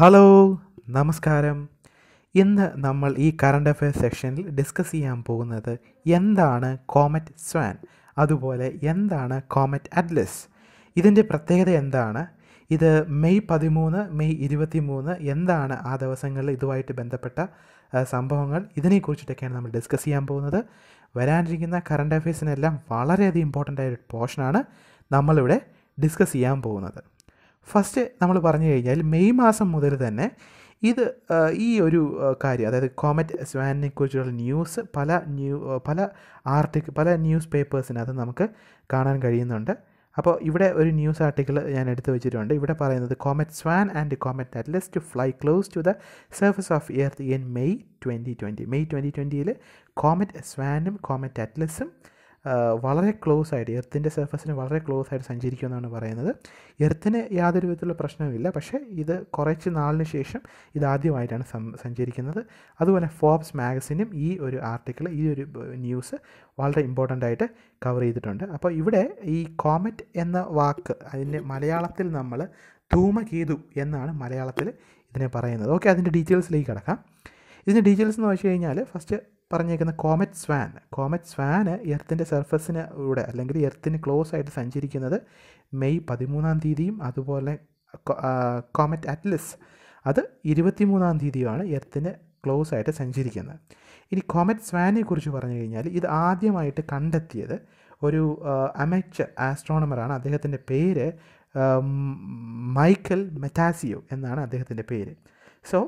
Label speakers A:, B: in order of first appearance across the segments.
A: hello നമസ്കാരം ഇന്ന് നമ്മൾ ഈ കറണ്ട് അഫയേഴ്സ് സെക്ഷനിൽ ഡിസ്കസ് ചെയ്യാൻ പോകുന്നത് എന്താണ് കോമറ്റ് സ്വാൻ അതുപോലെ എന്താണ് കോമറ്റ് അറ്റ്ലസ് ഇതിൻ്റെ പ്രത്യേകത എന്താണ് ഇത് മെയ് പതിമൂന്ന് മെയ് ഇരുപത്തി മൂന്ന് എന്താണ് ആ ദിവസങ്ങളിൽ ഇതുമായിട്ട് ബന്ധപ്പെട്ട സംഭവങ്ങൾ ഇതിനെക്കുറിച്ചിട്ടൊക്കെയാണ് നമ്മൾ ഡിസ്കസ് ചെയ്യാൻ പോകുന്നത് വരാനിരിക്കുന്ന കറണ്ട് അഫയേഴ്സിനെല്ലാം വളരെയധികം ഇമ്പോർട്ടൻ്റ് ആയൊരു പോർഷനാണ് നമ്മളിവിടെ ഡിസ്കസ് ചെയ്യാൻ പോകുന്നത് ഫസ്റ്റ് നമ്മൾ പറഞ്ഞു കഴിഞ്ഞാൽ മെയ് മാസം മുതൽ തന്നെ ഇത് ഈ ഒരു കാര്യം അതായത് കോമറ്റ് സ്വാനിനെക്കുറിച്ചുള്ള ന്യൂസ് പല ന്യൂ പല ആർട്ടിക്കിൾ പല ന്യൂസ് പേപ്പേഴ്സിനകത്ത് നമുക്ക് കാണാൻ കഴിയുന്നുണ്ട് അപ്പോൾ ഇവിടെ ഒരു ന്യൂസ് ആർട്ടിക്കിൾ ഞാൻ എടുത്തു വെച്ചിട്ടുണ്ട് ഇവിടെ പറയുന്നത് comet Swan and comet Atlas to fly close to the surface of earth in May twenty twenty May twenty ട്വൻറ്റിയിൽ കോമറ്റ് സ്വാനും കോമറ്റ് അറ്റ്ലസും വളരെ ക്ലോസ് ആയിട്ട് എർത്തിൻ്റെ സർഫസിന് വളരെ ക്ലോസ് ആയിട്ട് സഞ്ചരിക്കുമെന്നാണ് പറയുന്നത് എർത്തിന് യാതൊരു വിധത്തിലുള്ള പ്രശ്നവുമില്ല പക്ഷേ ഇത് കുറച്ച് നാളിന് ശേഷം ഇത് ആദ്യമായിട്ടാണ് സഞ്ചരിക്കുന്നത് അതുപോലെ ഫോബ്സ് മാഗസിനും ഈ ഒരു ആർട്ടിക്കിൾ ഈ ഒരു ന്യൂസ് വളരെ ഇമ്പോർട്ടൻ്റ് ആയിട്ട് കവർ ചെയ്തിട്ടുണ്ട് അപ്പോൾ ഇവിടെ ഈ കോമറ്റ് എന്ന വാക്ക് അതിൻ്റെ മലയാളത്തിൽ നമ്മൾ ധൂമകേതു എന്നാണ് മലയാളത്തിൽ ഇതിനെ പറയുന്നത് ഓക്കെ അതിൻ്റെ ഡീറ്റെയിൽസിലേക്ക് കിടക്കാം ഇതിൻ്റെ ഡീറ്റെയിൽസ് എന്ന് വെച്ച് കഴിഞ്ഞാൽ ഫസ്റ്റ് പറഞ്ഞേക്കുന്ന കോമറ്റ് സ്വാൻ കോമറ്റ് സ്വാന് എർത്തിൻ്റെ സർഫസിന് ഇവിടെ അല്ലെങ്കിൽ എർത്തിന് ക്ലോസ് ആയിട്ട് സഞ്ചരിക്കുന്നത് മെയ് പതിമൂന്നാം തീയതിയും അതുപോലെ കോമറ്റ് അറ്റ്ലസ് അത് ഇരുപത്തിമൂന്നാം തീയതിയുമാണ് എർത്തിന് ക്ലോസ് ആയിട്ട് സഞ്ചരിക്കുന്നത് ഇനി കോമറ്റ് സ്വാനെ കുറിച്ച് പറഞ്ഞു കഴിഞ്ഞാൽ ഇത് ആദ്യമായിട്ട് കണ്ടെത്തിയത് ഒരു അമേച്ച ആസ്ട്രോണമറാണ് അദ്ദേഹത്തിൻ്റെ പേര് മൈക്കൽ മെറ്റാസിയോ എന്നാണ് അദ്ദേഹത്തിൻ്റെ പേര് സോ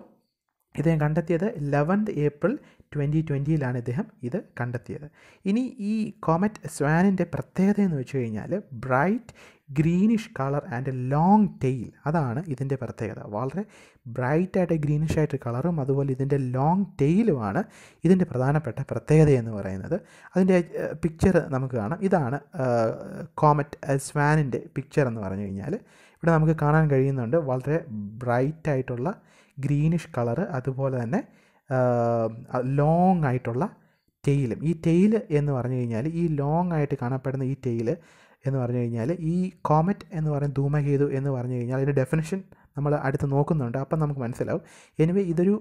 A: ഇദ്ദേഹം കണ്ടെത്തിയത് ലെവൻത് ഏപ്രിൽ ട്വൻറ്റി ട്വൻറ്റിയിലാണ് ഇദ്ദേഹം ഇത് കണ്ടെത്തിയത് ഇനി ഈ കോമറ്റ് സ്വാനിൻ്റെ പ്രത്യേകത എന്ന് വെച്ച് കഴിഞ്ഞാൽ bright greenish colour and long tail അതാണ് ഇതിൻ്റെ പ്രത്യേകത വളരെ ബ്രൈറ്റ് ഗ്രീനിഷ് ആയിട്ട് കളറും അതുപോലെ ഇതിൻ്റെ ലോങ് ടെയിലുമാണ് ഇതിൻ്റെ പ്രധാനപ്പെട്ട പ്രത്യേകത എന്ന് പറയുന്നത് അതിൻ്റെ പിക്ചർ നമുക്ക് കാണാം ഇതാണ് കോമറ്റ് സ്വാനിൻ്റെ പിക്ചർ എന്ന് പറഞ്ഞു കഴിഞ്ഞാൽ ഇവിടെ നമുക്ക് കാണാൻ കഴിയുന്നുണ്ട് വളരെ ബ്രൈറ്റ് ആയിട്ടുള്ള ഗ്രീനിഷ് കളറ് അതുപോലെ തന്നെ ലോങ് ആയിട്ടുള്ള ടെയിലും ഈ ടെയിൽ എന്ന് പറഞ്ഞു കഴിഞ്ഞാൽ ഈ ലോങ് ആയിട്ട് കാണപ്പെടുന്ന ഈ ടെയിൽ എന്ന് പറഞ്ഞു കഴിഞ്ഞാൽ ഈ കോമറ്റ് എന്ന് പറയുന്ന ധൂമകേതു എന്ന് പറഞ്ഞു കഴിഞ്ഞാൽ അതിൻ്റെ ഡെഫിനേഷൻ നമ്മൾ അടുത്ത് നോക്കുന്നുണ്ട് അപ്പം നമുക്ക് മനസ്സിലാവും എനിവേ ഇതൊരു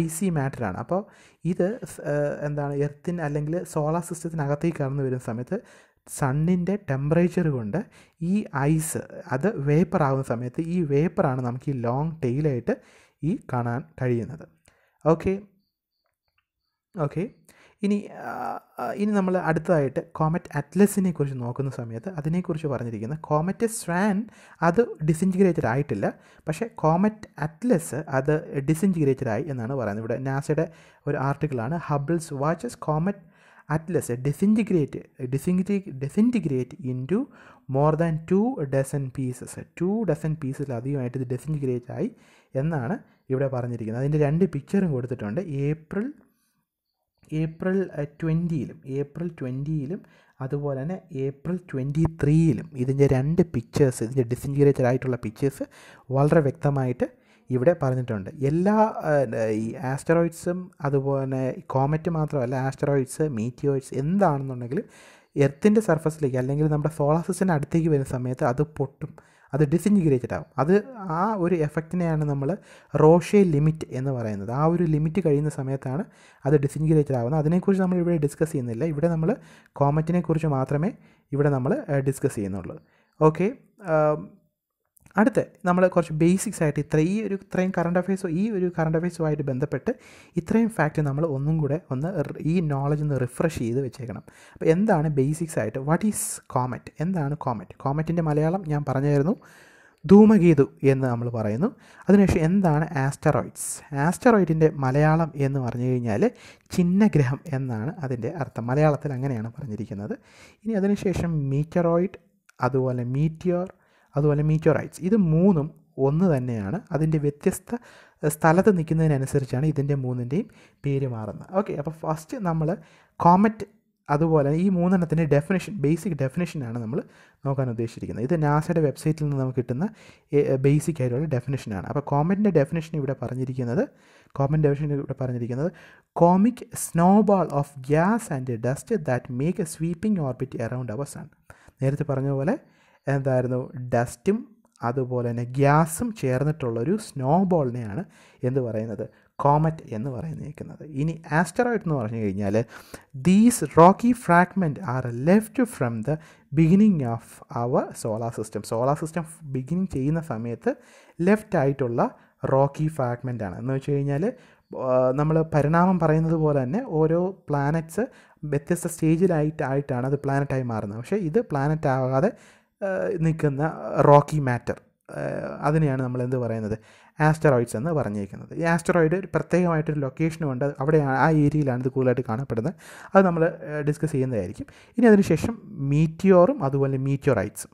A: ഐ സി മാറ്ററാണ് അപ്പോൾ ഇത് എന്താണ് എർത്തിന് അല്ലെങ്കിൽ സോളാർ സിസ്റ്റത്തിനകത്തേക്ക് കടന്നു വരുന്ന സമയത്ത് സണ്ണിൻ്റെ ടെമ്പറേച്ചർ കൊണ്ട് ഈ ഐസ് അത് വേപ്പർ ആകുന്ന സമയത്ത് ഈ വേപ്പറാണ് നമുക്ക് ഈ ലോങ് ടെയിലായിട്ട് ഈ കാണാൻ കഴിയുന്നത് ഓക്കെ ഓക്കെ ഇനി ഇനി നമ്മൾ അടുത്തതായിട്ട് കോമറ്റ് അറ്റ്ലസിനെ കുറിച്ച് നോക്കുന്ന സമയത്ത് അതിനെക്കുറിച്ച് പറഞ്ഞിരിക്കുന്നത് കോമറ്റ് സ്വാൻ അത് ഡിസിൻറ്റിഗ്രേറ്റഡ് ആയിട്ടില്ല പക്ഷേ കോമറ്റ് അറ്റ്ലസ് അത് ഡിസിൻറ്റിഗ്രേറ്റഡ് ആയി എന്നാണ് പറയുന്നത് ഇവിടെ നാസയുടെ ഒരു ആർട്ടിക്കിളാണ് Hubble's watches comet Atlas disintegrate disinte disintegrate into more than two dozen pieces two dozen പീസസിലധികമായിട്ട് ഇത് ഡിസിൻറ്റിഗ്രേറ്റ് ആയി എന്നാണ് ഇവിടെ പറഞ്ഞിരിക്കുന്നത് അതിൻ്റെ രണ്ട് പിക്ചറും കൊടുത്തിട്ടുണ്ട് ഏപ്രിൽ ഏപ്രിൽ ട്വൻറ്റിയിലും ഏപ്രിൽ ട്വൻറ്റിയിലും അതുപോലെ തന്നെ ഏപ്രിൽ ട്വൻറ്റി ത്രീയിലും ഇതിൻ്റെ രണ്ട് പിക്ചേഴ്സ് ഇതിൻ്റെ ഡിസിൻഗ്രേറ്റഡ് ആയിട്ടുള്ള പിക്ചേഴ്സ് വളരെ വ്യക്തമായിട്ട് ഇവിടെ പറഞ്ഞിട്ടുണ്ട് എല്ലാ ഈ ആസ്റ്ററോയിഡ്സും അതുപോലെ കോമറ്റ് മാത്രമല്ല ആസ്റ്ററോയിഡ്സ് മീറ്റിയോയിഡ്സ് എന്താണെന്നുണ്ടെങ്കിലും എർത്തിൻ്റെ സർഫസിലേക്ക് അല്ലെങ്കിൽ നമ്മുടെ സോളാർ സിസ്റ്റിൻ്റെ അടുത്തേക്ക് വരുന്ന സമയത്ത് അത് പൊട്ടും അത് ഡിസിൻറ്റിഗ്രേറ്റഡ് ആവും അത് ആ ഒരു എഫക്റ്റിനെയാണ് നമ്മൾ റോഷെ ലിമിറ്റ് എന്ന് പറയുന്നത് ആ ഒരു ലിമിറ്റ് കഴിയുന്ന സമയത്താണ് അത് ഡിസിൻറ്റിഗ്രേറ്റഡ് ആവുന്നത് അതിനെക്കുറിച്ച് നമ്മൾ ഇവിടെ ഡിസ്കസ് ചെയ്യുന്നില്ല ഇവിടെ നമ്മൾ കോമറ്റിനെക്കുറിച്ച് മാത്രമേ ഇവിടെ നമ്മൾ ഡിസ്കസ് ചെയ്യുന്നുള്ളൂ ഓക്കെ അടുത്ത നമ്മൾ കുറച്ച് ബേസിക്സ് ആയിട്ട് ഇത്ര ഈ ഒരു ഇത്രയും കറണ്ട് അഫയേഴ്സോ ഈ ഒരു കറണ്ട് അഫയേഴ്സുമായിട്ട് ബന്ധപ്പെട്ട് ഇത്രയും ഫാക്റ്റ് നമ്മൾ ഒന്നും കൂടെ ഒന്ന് ഈ നോളജ് ഒന്ന് റിഫ്രഷ് ചെയ്ത് വെച്ചേക്കണം അപ്പോൾ എന്താണ് ബേസിക്സ് ആയിട്ട് വാട്ട് ഈസ് കോമറ്റ് എന്താണ് കോമറ്റ് കോമറ്റിൻ്റെ മലയാളം ഞാൻ പറഞ്ഞായിരുന്നു ധൂമകേതു എന്ന് നമ്മൾ പറയുന്നു അതിനുശേഷം എന്താണ് ആസ്റ്ററോയിഡ്സ് ആസ്റ്ററോയിഡിൻ്റെ മലയാളം എന്ന് പറഞ്ഞു കഴിഞ്ഞാൽ ചിഹ്നഗ്രഹം എന്നാണ് അതിൻ്റെ അർത്ഥം മലയാളത്തിൽ അങ്ങനെയാണ് പറഞ്ഞിരിക്കുന്നത് ഇനി അതിനുശേഷം മീറ്ററോയിഡ് അതുപോലെ മീറ്റിയോർ അതുപോലെ മീറ്റോറൈറ്റ്സ് ഇത് മൂന്നും ഒന്ന് തന്നെയാണ് അതിൻ്റെ വ്യത്യസ്ത സ്ഥലത്ത് നിൽക്കുന്നതിനനുസരിച്ചാണ് ഇതിൻ്റെ മൂന്നിൻ്റെയും പേര് മാറുന്നത് ഓക്കെ അപ്പോൾ ഫസ്റ്റ് നമ്മൾ കോമറ്റ് അതുപോലെ ഈ മൂന്നെണ്ണത്തിൻ്റെ ഡെഫിനേഷൻ ബേസിക് ഡെഫിനേഷനാണ് നമ്മൾ നോക്കാൻ ഉദ്ദേശിച്ചിരിക്കുന്നത് ഇത് നാസയുടെ വെബ്സൈറ്റിൽ നിന്ന് നമുക്ക് കിട്ടുന്ന ബേസിക് ആയിട്ടുള്ള ഡെഫിനേഷനാണ് അപ്പോൾ കോമറ്റിൻ്റെ ഡെഫിനേഷൻ ഇവിടെ പറഞ്ഞിരിക്കുന്നത് കോമറ്റ് ഡെഫിനേഷൻ ഇവിടെ പറഞ്ഞിരിക്കുന്നത് cosmic snowball of gas and dust that make a sweeping orbit around our sun നേരത്തെ പറഞ്ഞ പോലെ എന്തായിരുന്നു ഡസ്റ്റും അതുപോലെ തന്നെ ഗ്യാസും ചേർന്നിട്ടുള്ളൊരു സ്നോബോളിനെയാണ് എന്ന് പറയുന്നത് കോമറ്റ് എന്ന് പറയുന്നിരിക്കുന്നത് ഇനി ആസ്റ്ററോയിഡ് എന്ന് പറഞ്ഞു കഴിഞ്ഞാൽ these rocky fragment are left from the beginning of our solar system solar system beginning ചെയ്യുന്ന സമയത്ത് ലെഫ്റ്റ് ആയിട്ടുള്ള റോക്കി ഫ്രാഗ്മെൻ്റ് ആണ് എന്ന് വെച്ച് കഴിഞ്ഞാൽ നമ്മൾ പരിണാമം പറയുന്നത് പോലെ തന്നെ ഓരോ പ്ലാനറ്റ്സ് വ്യത്യസ്ത സ്റ്റേജിലായിട്ട് ആയിട്ടാണ് അത് പ്ലാനറ്റായി മാറുന്നത് പക്ഷേ ഇത് പ്ലാനറ്റ് ആകാതെ നിൽക്കുന്ന റോക്കി മാറ്റർ അതിനെയാണ് നമ്മൾ എന്ത് പറയുന്നത് ആസ്റ്ററോയിഡ്സ് എന്ന് പറഞ്ഞിരിക്കുന്നത് ഈ ആസ്റ്ററോയിഡ് പ്രത്യേകമായിട്ടൊരു ലൊക്കേഷനുമുണ്ട് അവിടെ ആ ഏരിയയിലാണ് ഇത് കൂടുതലായിട്ട് കാണപ്പെടുന്നത് അത് നമ്മൾ ഡിസ്കസ് ചെയ്യുന്നതായിരിക്കും ഇനി അതിനുശേഷം മീറ്റിയോറും അതുപോലെ മീറ്റിയോറൈറ്റ്സും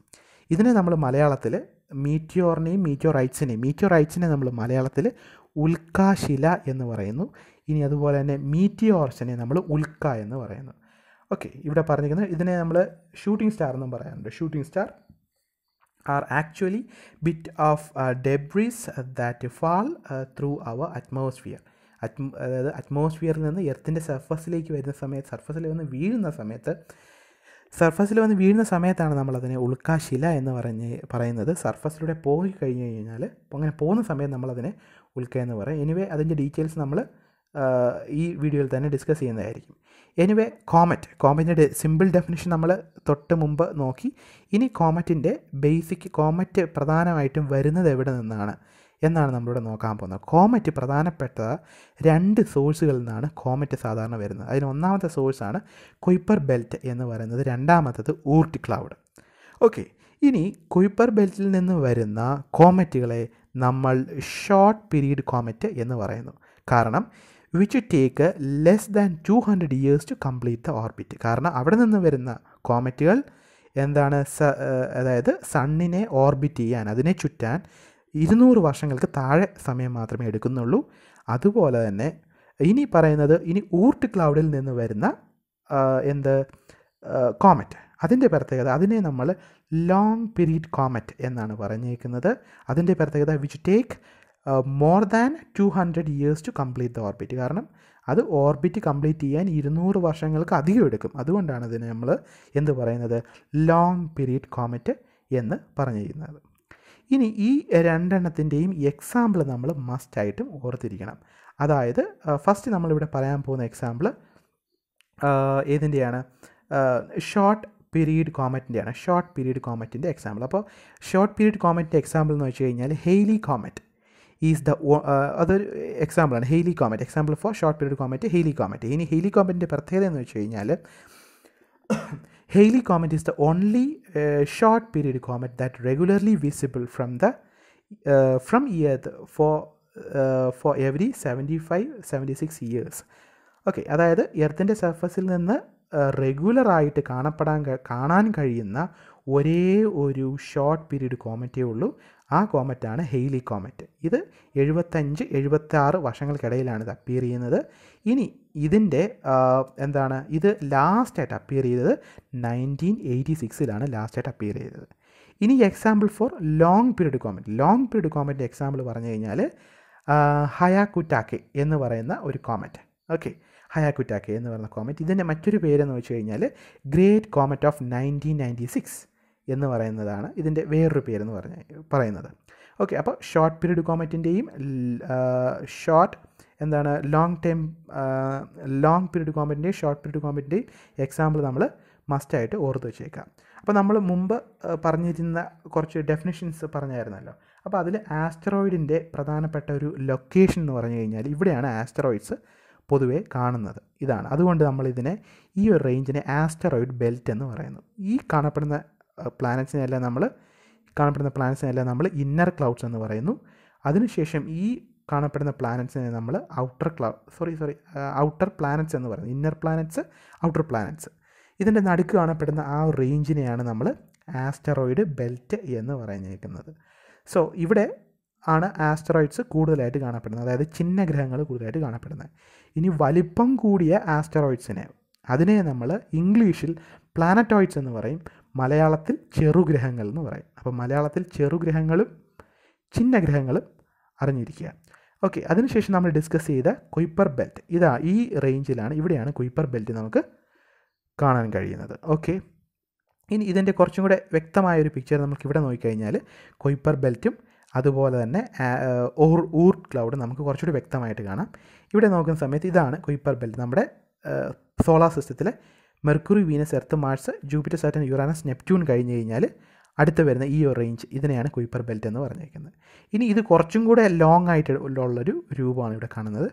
A: ഇതിനെ നമ്മൾ മലയാളത്തിൽ മീറ്റിയോറിനെയും മീറ്റിയോറൈറ്റ്സിനെയും മീറ്റിയോറൈറ്റ്സിനെ നമ്മൾ മലയാളത്തിൽ ഉൽക്കാശില എന്ന് പറയുന്നു ഇനി അതുപോലെ തന്നെ മീറ്റിയോർസിനെ നമ്മൾ ഉൽക്ക എന്ന് പറയുന്നു ഓക്കെ ഇവിടെ പറഞ്ഞിരിക്കുന്നത് ഇതിനെ നമ്മൾ ഷൂട്ടിംഗ് സ്റ്റാർ എന്നും പറയാറുണ്ട് shooting star are actually bit of debris that fall through our atmosphere at അതായത് അറ്റ്മോസ്ഫിയറിൽ നിന്ന് എർത്തിൻ്റെ സർഫസിലേക്ക് വരുന്ന സമയത്ത് സർഫസിൽ വന്ന് വീഴുന്ന സമയത്ത് സർഫസിൽ വന്ന് വീഴുന്ന സമയത്താണ് നമ്മളതിനെ ഉൾക്കാശില എന്ന് പറഞ്ഞ് പറയുന്നത് സർഫസിലൂടെ പോയി കഴിഞ്ഞ് കഴിഞ്ഞാൽ അങ്ങനെ പോകുന്ന സമയത്ത് നമ്മളതിനെ ഉൾക്ക എന്ന് പറയും എനിവേ അതിൻ്റെ ഡീറ്റെയിൽസ് നമ്മൾ ഈ വീഡിയോയിൽ തന്നെ ഡിസ്കസ് ചെയ്യുന്നതായിരിക്കും എനിവേ കോമറ്റ് കോമറ്റിൻ്റെ സിമ്പിൾ ഡെഫിനിഷൻ നമ്മൾ തൊട്ട് മുമ്പ് നോക്കി ഇനി കോമറ്റിൻ്റെ ബേസിക് കോമറ്റ് പ്രധാനമായിട്ടും വരുന്നത് എവിടെ നിന്നാണ് എന്നാണ് നമ്മളിവിടെ നോക്കാൻ പോകുന്നത് കോമറ്റ് പ്രധാനപ്പെട്ട രണ്ട് സോഴ്സുകളിൽ നിന്നാണ് കോമറ്റ് സാധാരണ വരുന്നത് അതിന് ഒന്നാമത്തെ സോഴ്സാണ് കൊയ്പ്പർ ബെൽറ്റ് എന്ന് പറയുന്നത് രണ്ടാമത്തത് ഊർട്ട് ക്ലൗഡ് ഓക്കെ ഇനി കൊയ്പ്പർ ബെൽറ്റിൽ നിന്ന് വരുന്ന കോമറ്റുകളെ നമ്മൾ ഷോർട്ട് പീരീഡ് കോമറ്റ് എന്ന് പറയുന്നു കാരണം which take less than two hundred years to complete the orbit കാരണം അവിടെ നിന്ന് വരുന്ന കോമറ്റുകൾ എന്താണ് സ അതായത് സണ്ണിനെ ഓർബിറ്റ് ചെയ്യാൻ അതിനെ ചുറ്റാൻ ഇരുന്നൂറ് വർഷങ്ങൾക്ക് താഴെ സമയം മാത്രമേ എടുക്കുന്നുള്ളൂ അതുപോലെ തന്നെ ഇനി പറയുന്നത് ഇനി ഊർട്ട് ക്ലൗഡിൽ നിന്ന് വരുന്ന എന്ത് കോമറ്റ് അതിൻ്റെ പ്രത്യേകത അതിനെ നമ്മൾ ലോങ് പീരീഡ് കോമറ്റ് എന്നാണ് പറഞ്ഞേക്കുന്നത് അതിൻ്റെ പ്രത്യേകത which take more than two hundred years to complete the orbit കാരണം അത് ഓർബിറ്റ് കംപ്ലീറ്റ് ചെയ്യാൻ ഇരുന്നൂറ് വർഷങ്ങൾക്ക് അധികം എടുക്കും അതുകൊണ്ടാണ് ഇതിനെ നമ്മൾ എന്ത് പറയുന്നത് ലോങ് പീരീഡ് കോമറ്റ് എന്ന് പറഞ്ഞിരിക്കുന്നത് ഇനി ഈ രണ്ടെണ്ണത്തിൻ്റെയും എക്സാമ്പിൾ നമ്മൾ മസ്റ്റായിട്ടും ഓർത്തിരിക്കണം അതായത് ഫസ്റ്റ് നമ്മളിവിടെ പറയാൻ പോകുന്ന എക്സാമ്പിൾ ഏതിൻ്റെയാണ് ഷോർട്ട് പീരീഡ് കോമറ്റിൻ്റെയാണ് ഷോർട്ട് പീരീഡ് കോമറ്റിൻ്റെ എക്സാമ്പിൾ അപ്പോൾ ഷോർട്ട് പീരീഡ് കോമറ്റിൻ്റെ എക്സാമ്പിൾ എന്ന് വെച്ച് കഴിഞ്ഞാൽ ഹെയ്ലി കോമറ്റ് ഈസ് ദ അതൊരു എക്സാമ്പിളാണ് Halley comet example for short period comet Halley comet ഇനി ഹെയ്ലി കോമറ്റിൻ്റെ പ്രത്യേകത എന്ന് വെച്ച് കഴിഞ്ഞാൽ Halley comet is the only short period comet that regularly visible from the from earth for for every seventy five seventy six years okay അതായത് എർത്തിൻ്റെ സർഫസിൽ നിന്ന് റെഗുലറായിട്ട് കാണപ്പെടാൻ കാണാൻ കഴിയുന്ന ഒരേ ഒരു ഷോർട്ട് പീരീഡ് കോമറ്റേ ഉള്ളൂ ആ കോമറ്റാണ് ഹെയ്ലി കോമറ്റ് ഇത് എഴുപത്തഞ്ച് എഴുപത്താറ് വർഷങ്ങൾക്കിടയിലാണ് ഇത് അപ്പിയർ ചെയ്യുന്നത് ഇനി ഇതിൻ്റെ എന്താണ് ഇത് ലാസ്റ്റായിട്ട് അപ്പിയർ ചെയ്തത് നയൻറ്റീൻ എയ്റ്റി സിക്സിലാണ് ലാസ്റ്റായിട്ട് അപ്പിയർ ചെയ്തത് ഇനി example for long period comet long period comet example പറഞ്ഞു കഴിഞ്ഞാൽ ഹയാക്കുറ്റാക്കെ എന്ന് പറയുന്ന ഒരു കോമറ്റ് ഓക്കെ ഹയാക്കുറ്റാക്കെ എന്ന് പറയുന്ന കോമറ്റ് ഇതിൻ്റെ മറ്റൊരു പേരെന്ന് വെച്ച് കഴിഞ്ഞാൽ great comet of nineteen ninety six എന്ന് പറയുന്നതാണ് ഇതിൻ്റെ വേറൊരു പേരെന്ന് പറഞ്ഞ പറയുന്നത് ഓക്കെ അപ്പോൾ ഷോർട്ട് പീരീഡ് കോമറ്റിൻ്റെയും ഷോർട്ട് എന്താണ് ലോങ് ടൈം ലോങ് പീരീഡ് കോമറ്റിൻ്റെയും ഷോർട്ട് പീരീഡ് കോമറ്റിൻ്റെയും എക്സാമ്പിൾ നമ്മൾ മസ്റ്റായിട്ട് ഓർത്ത് വെച്ചേക്കാം അപ്പോൾ നമ്മൾ മുമ്പ് പറഞ്ഞിരുന്ന കുറച്ച് ഡെഫിനിഷൻസ് പറഞ്ഞായിരുന്നല്ലോ അപ്പോൾ അതിൽ ആസ്റ്ററോയിഡിൻ്റെ പ്രധാനപ്പെട്ട ഒരു ലൊക്കേഷൻ എന്ന് പറഞ്ഞു കഴിഞ്ഞാൽ ഇവിടെയാണ് ആസ്റ്ററോയിഡ്സ് പൊതുവെ കാണുന്നത് ഇതാണ് അതുകൊണ്ട് നമ്മളിതിനെ ഈ ഒരു റേഞ്ചിനെ ആസ്റ്ററോയിഡ് ബെൽറ്റ് എന്ന് പറയുന്നു ഈ കാണപ്പെടുന്ന പ്ലാനറ്റ്സിനെല്ലാം നമ്മൾ കാണപ്പെടുന്ന പ്ലാനറ്റ്സിനെല്ലാം നമ്മൾ ഇന്നർ ക്ലൗഡ്സ് എന്ന് പറയുന്നു അതിനുശേഷം ഈ കാണപ്പെടുന്ന പ്ലാനറ്റ്സിനെ നമ്മൾ outer cloud sorry sorry outer planets എന്ന് പറയുന്നത് ഇന്നർ പ്ലാനറ്റ്സ് ഔട്ടർ പ്ലാനറ്റ്സ് ഇതിൻ്റെ നടുക്ക് കാണപ്പെടുന്ന ആ റേഞ്ചിനെയാണ് നമ്മൾ ആസ്റ്ററോയിഡ് ബെൽറ്റ് എന്ന് പറഞ്ഞിരിക്കുന്നത് സോ ഇവിടെ ആണ് ആസ്റ്ററോയിഡ്സ് കൂടുതലായിട്ട് കാണപ്പെടുന്നത് അതായത് ചിഹ്ന ഗ്രഹങ്ങൾ കൂടുതലായിട്ട് കാണപ്പെടുന്നത് ഇനി വലിപ്പം കൂടിയ ആസ്റ്ററോയിഡ്സിനെ അതിനെ നമ്മൾ ഇംഗ്ലീഷിൽ പ്ലാനറ്റോയിഡ്സ് എന്ന് പറയും മലയാളത്തിൽ ചെറുഗ്രഹങ്ങൾ എന്ന് പറയും അപ്പോൾ മലയാളത്തിൽ ചെറുഗ്രഹങ്ങളും ചിഹ്നഗ്രഹങ്ങളും അറിഞ്ഞിരിക്കുക ഓക്കെ അതിനുശേഷം നമ്മൾ ഡിസ്കസ് ചെയ്ത കുയ്പർ ബെൽറ്റ് ഇതാ ഈ റേഞ്ചിലാണ് ഇവിടെയാണ് കുയ്പർ ബെൽറ്റ് നമുക്ക് കാണാൻ കഴിയുന്നത് ഓക്കെ ഇനി ഇതിൻ്റെ കുറച്ചും കൂടെ വ്യക്തമായൊരു പിക്ചർ നമുക്ക് ഇവിടെ നോക്കിക്കഴിഞ്ഞാൽ കൊയ്പ്പർ ബെൽറ്റും അതുപോലെ തന്നെ ഓർ ഊർ ക്ലൗഡ് നമുക്ക് കുറച്ചുകൂടി വ്യക്തമായിട്ട് കാണാം ഇവിടെ നോക്കുന്ന സമയത്ത് ഇതാണ് കൊയ്പ്പർ ബെൽറ്റ് നമ്മുടെ സോളാർ സിസ്റ്റത്തിലെ Mercury Venus Earth Mars Jupiter Saturn Uranus Neptune കഴിഞ്ഞ് കഴിഞ്ഞാൽ അടുത്ത് വരുന്ന ഈ ഒരു റേഞ്ച് ഇതിനെയാണ് കുയിപ്പർ ബെൽറ്റ് എന്ന് പറഞ്ഞേക്കുന്നത് ഇനി ഇത് കുറച്ചും കൂടെ ലോങ് ആയിട്ട് ഉള്ളൊരു രൂപമാണ് ഇവിടെ കാണുന്നത്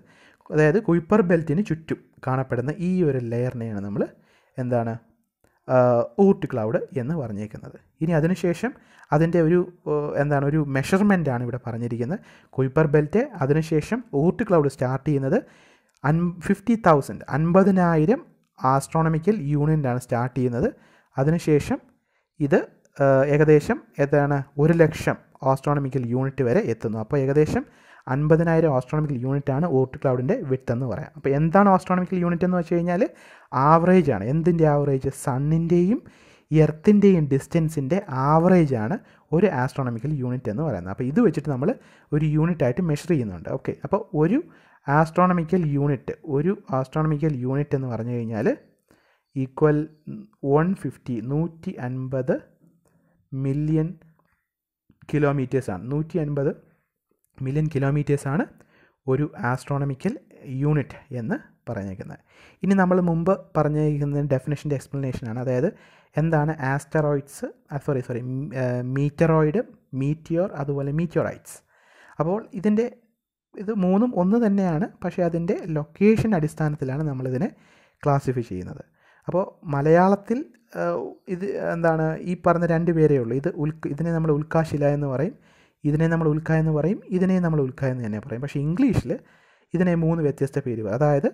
A: അതായത് കുയിപ്പർ ബെൽറ്റിന് ചുറ്റും കാണപ്പെടുന്ന ഈ ഒരു ലെയറിനെയാണ് നമ്മൾ എന്താണ് ഊർട്ട് ക്ലൗഡ് എന്ന് പറഞ്ഞേക്കുന്നത് ഇനി അതിനുശേഷം അതിൻ്റെ ഒരു എന്താണ് ഒരു ആണ് ഇവിടെ പറഞ്ഞിരിക്കുന്നത് കുയിപ്പർ ബെൽറ്റ് അതിനുശേഷം ഊർട്ട് ക്ലൗഡ് സ്റ്റാർട്ട് ചെയ്യുന്നത് അൻ ഫിഫ്റ്റി തൗസൻഡ് അൻപതിനായിരം ആസ്ട്രോണമിക്കൽ യൂണിയനാണ് സ്റ്റാർട്ട് ചെയ്യുന്നത് അതിനുശേഷം ഇത് ഏകദേശം എന്താണ് ഒരു ലക്ഷം ആസ്ട്രോണമിക്കൽ യൂണിറ്റ് വരെ എത്തുന്നു അപ്പോൾ ഏകദേശം അൻപതിനായിരം യൂണിറ്റ് യൂണിറ്റാണ് ഓർട്ട് ക്ലൗഡിൻ്റെ വിട്ട് എന്ന് പറയാം അപ്പോൾ എന്താണ് ഓസ്ട്രോണമിക്കൽ യൂണിറ്റ് എന്ന് വെച്ച് കഴിഞ്ഞാൽ ആവറേജ് ആണ് എന്തിൻ്റെ ആവറേജ് സണ്ണിൻ്റെയും എർത്തിൻ്റെയും ഡിസ്റ്റൻസിൻ്റെ ആവറേജ് ആണ് ഒരു ആസ്ട്രോണമിക്കൽ യൂണിറ്റ് എന്ന് പറയുന്നത് അപ്പോൾ ഇത് വെച്ചിട്ട് നമ്മൾ ഒരു യൂണിറ്റായിട്ട് മെഷർ ചെയ്യുന്നുണ്ട് ഓക്കെ അപ്പോൾ ഒരു ആസ്ട്രോണമിക്കൽ യൂണിറ്റ് ഒരു ആസ്ട്രോണമിക്കൽ യൂണിറ്റ് എന്ന് പറഞ്ഞു കഴിഞ്ഞാൽ ഈക്വൽ വൺ ഫിഫ്റ്റി നൂറ്റി അൻപത് മില്യൺ കിലോമീറ്റേഴ്സാണ് നൂറ്റി അൻപത് മില്യൺ കിലോമീറ്റേഴ്സാണ് ഒരു ആസ്ട്രോണമിക്കൽ യൂണിറ്റ് എന്ന് പറഞ്ഞേക്കുന്നത് ഇനി നമ്മൾ മുമ്പ് പറഞ്ഞിരിക്കുന്ന ഡെഫിനേഷൻ്റെ എക്സ്പ്ലനേഷനാണ് അതായത് എന്താണ് asteroids sorry sorry meteoroid meteor അതുപോലെ മീറ്റിയോറൈറ്റ്സ് അപ്പോൾ ഇതിൻ്റെ ഇത് മൂന്നും ഒന്ന് തന്നെയാണ് പക്ഷേ അതിൻ്റെ ലൊക്കേഷൻ അടിസ്ഥാനത്തിലാണ് നമ്മളിതിനെ ക്ലാസിഫൈ ചെയ്യുന്നത് അപ്പോൾ മലയാളത്തിൽ ഇത് എന്താണ് ഈ പറഞ്ഞ രണ്ട് പേരേ ഉള്ളൂ ഇത് ഉൽക്ക ഇതിനെ നമ്മൾ ഉൽക്കാശില എന്ന് പറയും ഇതിനെ നമ്മൾ ഉൽക്ക എന്ന് പറയും ഇതിനെ നമ്മൾ ഉൽക്ക എന്ന് തന്നെ പറയും പക്ഷേ ഇംഗ്ലീഷിൽ ഇതിനെ മൂന്ന് വ്യത്യസ്ത പേര് അതായത്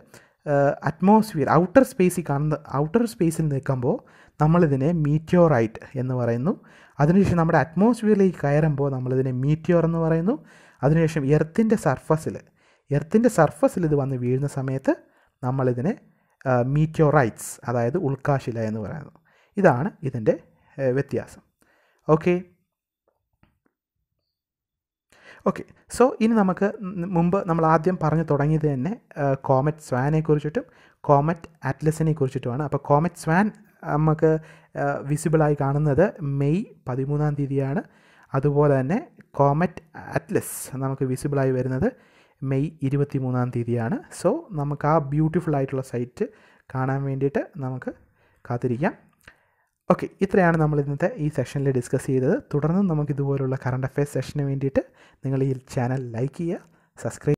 A: അറ്റ്മോസ്ഫിയർ ഔട്ടർ സ്പേസിൽ കാണുന്ന ഔട്ടർ സ്പേസിൽ നിൽക്കുമ്പോൾ നമ്മളിതിനെ മീറ്റിയോറൈറ്റ് എന്ന് പറയുന്നു അതിനുശേഷം നമ്മുടെ അറ്റ്മോസ്ഫിയറിലേക്ക് കയറുമ്പോൾ നമ്മളിതിനെ മീറ്റിയോർ എന്ന് പറയുന്നു അതിനുശേഷം എർത്തിൻ്റെ സർഫസിൽ എർത്തിൻ്റെ സർഫസിൽ ഇത് വന്ന് വീഴുന്ന സമയത്ത് നമ്മളിതിനെ മീറ്റോറൈറ്റ്സ് അതായത് ഉൾക്കാശില എന്ന് പറയുന്നു ഇതാണ് ഇതിൻ്റെ വ്യത്യാസം ഓക്കെ ഓക്കെ സോ ഇനി നമുക്ക് മുമ്പ് നമ്മൾ ആദ്യം പറഞ്ഞു തുടങ്ങിയത് തന്നെ കോമറ്റ് സ്വാനെ കുറിച്ചിട്ടും കോമറ്റ് അറ്റ്ലസിനെ കുറിച്ചിട്ടുമാണ് അപ്പോൾ കോമറ്റ് സ്വാൻ നമുക്ക് വിസിബിളായി കാണുന്നത് മെയ് പതിമൂന്നാം തീയതിയാണ് അതുപോലെ തന്നെ കോമറ്റ് അറ്റ്ലസ് നമുക്ക് വിസിബിളായി വരുന്നത് മെയ് ഇരുപത്തി മൂന്നാം തീയതിയാണ് സോ നമുക്ക് ആ ബ്യൂട്ടിഫുൾ ആയിട്ടുള്ള സൈറ്റ് കാണാൻ വേണ്ടിയിട്ട് നമുക്ക് കാത്തിരിക്കാം ഓക്കെ ഇത്രയാണ് നമ്മൾ ഇന്നത്തെ ഈ സെഷനിൽ ഡിസ്കസ് ചെയ്തത് തുടർന്നും നമുക്ക് ഇതുപോലുള്ള കറണ്ട് അഫയേഴ്സ് സെഷന് വേണ്ടിയിട്ട് നിങ്ങൾ ഈ ചാനൽ ലൈക്ക് ചെയ്യുക സബ്സ്ക്രൈബ്